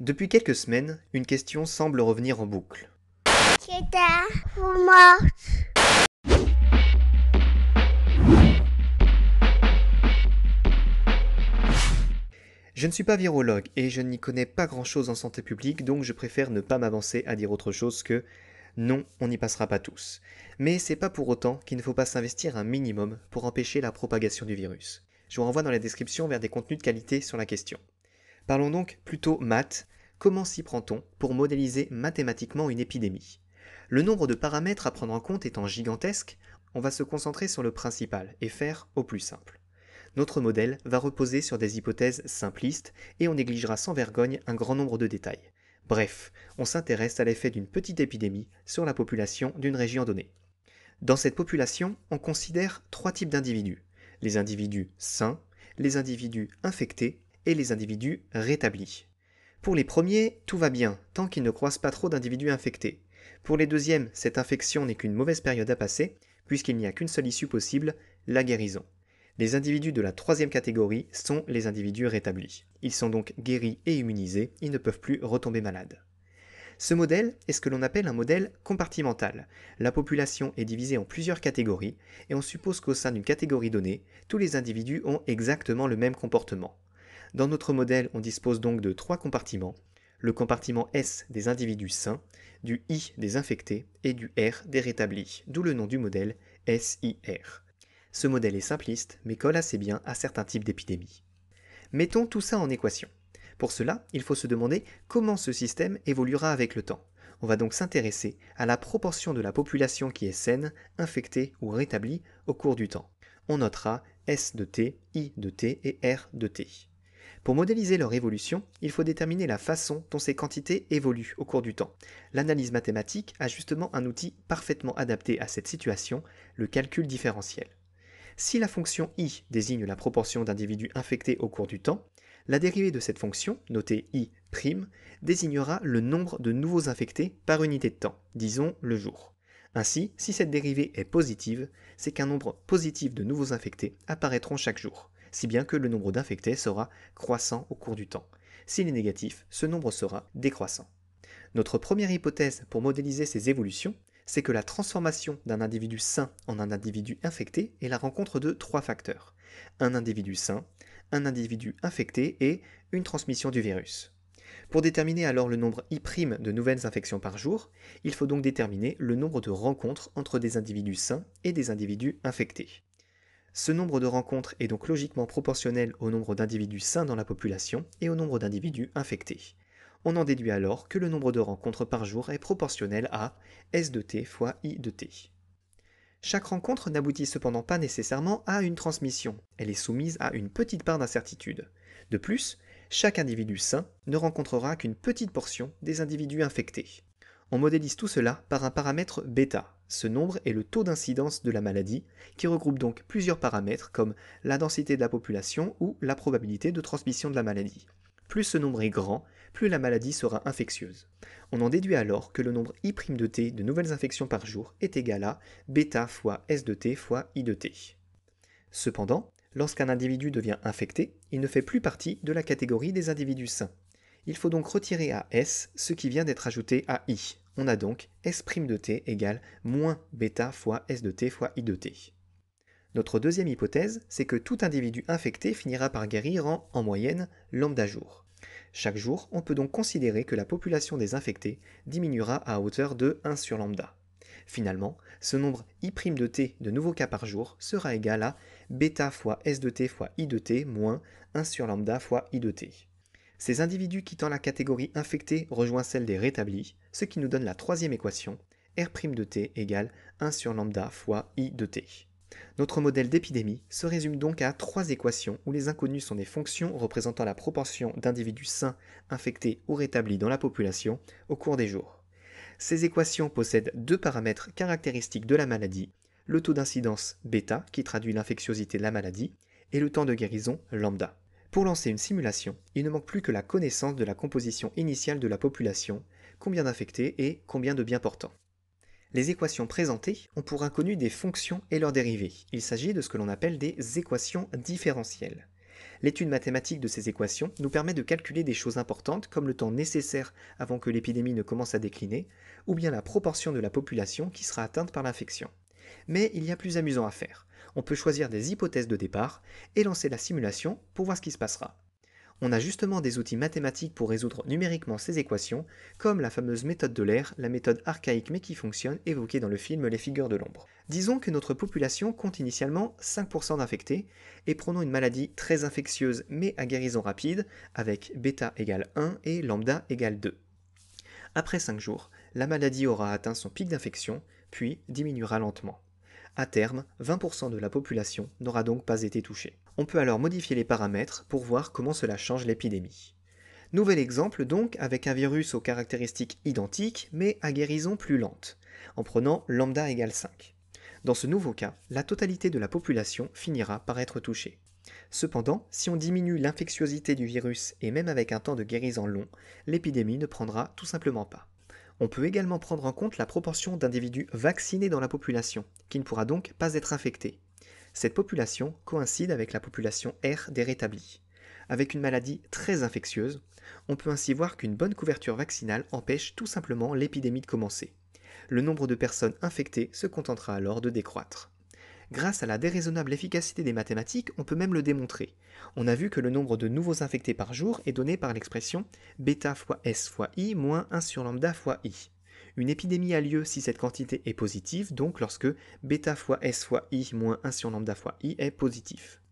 Depuis quelques semaines, une question semble revenir en boucle. Je ne suis pas virologue et je n'y connais pas grand-chose en santé publique, donc je préfère ne pas m'avancer à dire autre chose que non, on n'y passera pas tous. Mais c'est pas pour autant qu'il ne faut pas s'investir un minimum pour empêcher la propagation du virus. Je vous renvoie dans la description vers des contenus de qualité sur la question. Parlons donc plutôt maths. Comment s'y prend-on pour modéliser mathématiquement une épidémie Le nombre de paramètres à prendre en compte étant gigantesque, on va se concentrer sur le principal et faire au plus simple. Notre modèle va reposer sur des hypothèses simplistes et on négligera sans vergogne un grand nombre de détails. Bref, on s'intéresse à l'effet d'une petite épidémie sur la population d'une région donnée. Dans cette population, on considère trois types d'individus. Les individus sains, les individus infectés et les individus rétablis. Pour les premiers, tout va bien, tant qu'ils ne croisent pas trop d'individus infectés. Pour les deuxièmes, cette infection n'est qu'une mauvaise période à passer, puisqu'il n'y a qu'une seule issue possible, la guérison. Les individus de la troisième catégorie sont les individus rétablis. Ils sont donc guéris et immunisés, ils ne peuvent plus retomber malades. Ce modèle est ce que l'on appelle un modèle compartimental. La population est divisée en plusieurs catégories, et on suppose qu'au sein d'une catégorie donnée, tous les individus ont exactement le même comportement. Dans notre modèle, on dispose donc de trois compartiments, le compartiment S des individus sains, du I des infectés et du R des rétablis, d'où le nom du modèle SIR. Ce modèle est simpliste mais colle assez bien à certains types d'épidémies. Mettons tout ça en équation. Pour cela, il faut se demander comment ce système évoluera avec le temps. On va donc s'intéresser à la proportion de la population qui est saine, infectée ou rétablie au cours du temps. On notera S de T, I de T et R de T. Pour modéliser leur évolution, il faut déterminer la façon dont ces quantités évoluent au cours du temps. L'analyse mathématique a justement un outil parfaitement adapté à cette situation, le calcul différentiel. Si la fonction i désigne la proportion d'individus infectés au cours du temps, la dérivée de cette fonction, notée i', désignera le nombre de nouveaux infectés par unité de temps, disons le jour. Ainsi, si cette dérivée est positive, c'est qu'un nombre positif de nouveaux infectés apparaîtront chaque jour si bien que le nombre d'infectés sera croissant au cours du temps. S'il est négatif, ce nombre sera décroissant. Notre première hypothèse pour modéliser ces évolutions, c'est que la transformation d'un individu sain en un individu infecté est la rencontre de trois facteurs. Un individu sain, un individu infecté et une transmission du virus. Pour déterminer alors le nombre I' de nouvelles infections par jour, il faut donc déterminer le nombre de rencontres entre des individus sains et des individus infectés. Ce nombre de rencontres est donc logiquement proportionnel au nombre d'individus sains dans la population et au nombre d'individus infectés. On en déduit alors que le nombre de rencontres par jour est proportionnel à S de t fois I de t. Chaque rencontre n'aboutit cependant pas nécessairement à une transmission, elle est soumise à une petite part d'incertitude. De plus, chaque individu sain ne rencontrera qu'une petite portion des individus infectés. On modélise tout cela par un paramètre bêta, ce nombre est le taux d'incidence de la maladie, qui regroupe donc plusieurs paramètres comme la densité de la population ou la probabilité de transmission de la maladie. Plus ce nombre est grand, plus la maladie sera infectieuse. On en déduit alors que le nombre I' de T de nouvelles infections par jour est égal à β fois S de T fois I de T. Cependant, lorsqu'un individu devient infecté, il ne fait plus partie de la catégorie des individus sains. Il faut donc retirer à S ce qui vient d'être ajouté à I. On a donc S' de t égale moins bêta fois S de t fois I de t. Notre deuxième hypothèse, c'est que tout individu infecté finira par guérir en, en moyenne, lambda jour. Chaque jour, on peut donc considérer que la population des infectés diminuera à hauteur de 1 sur lambda. Finalement, ce nombre i' de t de nouveaux cas par jour sera égal à bêta fois s de t fois i de t moins 1 sur lambda fois i de t. Ces individus quittant la catégorie infectée rejoint celle des rétablis, ce qui nous donne la troisième équation, R' de t égale 1 sur lambda fois i de t. Notre modèle d'épidémie se résume donc à trois équations où les inconnus sont des fonctions représentant la proportion d'individus sains, infectés ou rétablis dans la population au cours des jours. Ces équations possèdent deux paramètres caractéristiques de la maladie, le taux d'incidence bêta qui traduit l'infectiosité de la maladie et le temps de guérison lambda. Pour lancer une simulation, il ne manque plus que la connaissance de la composition initiale de la population, combien d'infectés et combien de bien portants. Les équations présentées ont pour inconnu des fonctions et leurs dérivés. Il s'agit de ce que l'on appelle des équations différentielles. L'étude mathématique de ces équations nous permet de calculer des choses importantes comme le temps nécessaire avant que l'épidémie ne commence à décliner, ou bien la proportion de la population qui sera atteinte par l'infection. Mais il y a plus amusant à faire. On peut choisir des hypothèses de départ et lancer la simulation pour voir ce qui se passera. On a justement des outils mathématiques pour résoudre numériquement ces équations, comme la fameuse méthode de l'air, la méthode archaïque mais qui fonctionne, évoquée dans le film Les figures de l'ombre. Disons que notre population compte initialement 5% d'infectés, et prenons une maladie très infectieuse mais à guérison rapide, avec bêta égale 1 et lambda égale 2. Après 5 jours, la maladie aura atteint son pic d'infection, puis diminuera lentement. À terme, 20% de la population n'aura donc pas été touchée. On peut alors modifier les paramètres pour voir comment cela change l'épidémie. Nouvel exemple donc avec un virus aux caractéristiques identiques mais à guérison plus lente, en prenant lambda égale 5. Dans ce nouveau cas, la totalité de la population finira par être touchée. Cependant, si on diminue l'infectiosité du virus et même avec un temps de guérison long, l'épidémie ne prendra tout simplement pas. On peut également prendre en compte la proportion d'individus vaccinés dans la population, qui ne pourra donc pas être infectée. Cette population coïncide avec la population R des rétablis. Avec une maladie très infectieuse, on peut ainsi voir qu'une bonne couverture vaccinale empêche tout simplement l'épidémie de commencer. Le nombre de personnes infectées se contentera alors de décroître. Grâce à la déraisonnable efficacité des mathématiques, on peut même le démontrer. On a vu que le nombre de nouveaux infectés par jour est donné par l'expression bêta fois s fois i moins 1 sur lambda fois i. Une épidémie a lieu si cette quantité est positive, donc lorsque bêta fois s fois i moins 1 sur lambda fois i est positif.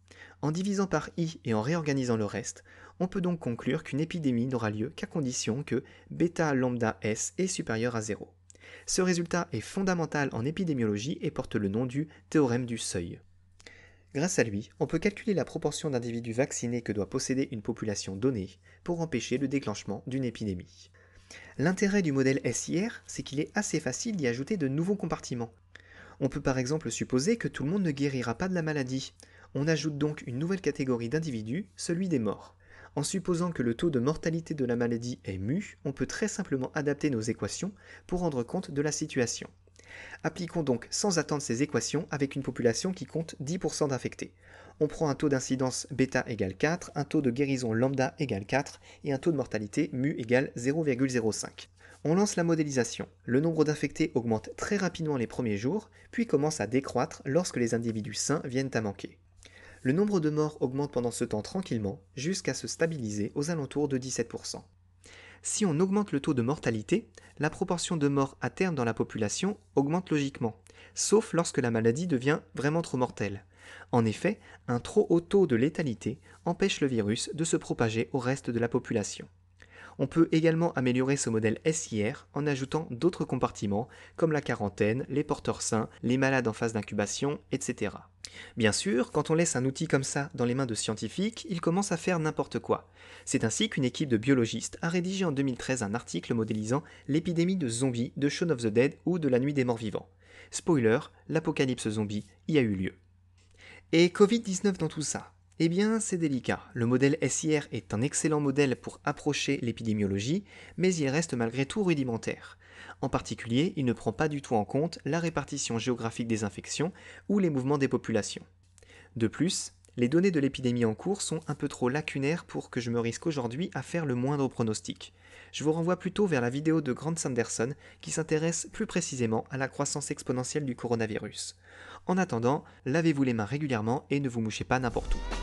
En divisant par i et en réorganisant le reste, on peut donc conclure qu'une épidémie n'aura lieu qu'à condition que bêta lambda s est supérieur à 0. Ce résultat est fondamental en épidémiologie et porte le nom du théorème du seuil. Grâce à lui, on peut calculer la proportion d'individus vaccinés que doit posséder une population donnée pour empêcher le déclenchement d'une épidémie. L'intérêt du modèle SIR, c'est qu'il est assez facile d'y ajouter de nouveaux compartiments. On peut par exemple supposer que tout le monde ne guérira pas de la maladie. On ajoute donc une nouvelle catégorie d'individus, celui des morts. En supposant que le taux de mortalité de la maladie est mu, on peut très simplement adapter nos équations pour rendre compte de la situation. Appliquons donc sans attendre ces équations avec une population qui compte 10% d'infectés. On prend un taux d'incidence bêta égale 4, un taux de guérison lambda égale 4 et un taux de mortalité mu égale 0,05. On lance la modélisation. Le nombre d'infectés augmente très rapidement les premiers jours, puis commence à décroître lorsque les individus sains viennent à manquer. Le nombre de morts augmente pendant ce temps tranquillement jusqu'à se stabiliser aux alentours de 17%. Si on augmente le taux de mortalité, la proportion de morts à terme dans la population augmente logiquement, sauf lorsque la maladie devient vraiment trop mortelle. En effet, un trop haut taux de létalité empêche le virus de se propager au reste de la population. On peut également améliorer ce modèle SIR en ajoutant d'autres compartiments comme la quarantaine, les porteurs sains, les malades en phase d'incubation, etc. Bien sûr, quand on laisse un outil comme ça dans les mains de scientifiques, ils commencent à faire n'importe quoi. C'est ainsi qu'une équipe de biologistes a rédigé en 2013 un article modélisant l'épidémie de zombies de Shaun of the Dead ou de la nuit des morts vivants. Spoiler, l'apocalypse zombie y a eu lieu. Et Covid-19 dans tout ça eh bien, c'est délicat. Le modèle SIR est un excellent modèle pour approcher l'épidémiologie, mais il reste malgré tout rudimentaire. En particulier, il ne prend pas du tout en compte la répartition géographique des infections ou les mouvements des populations. De plus, les données de l'épidémie en cours sont un peu trop lacunaires pour que je me risque aujourd'hui à faire le moindre pronostic. Je vous renvoie plutôt vers la vidéo de Grant Sanderson qui s'intéresse plus précisément à la croissance exponentielle du coronavirus. En attendant, lavez-vous les mains régulièrement et ne vous mouchez pas n'importe où.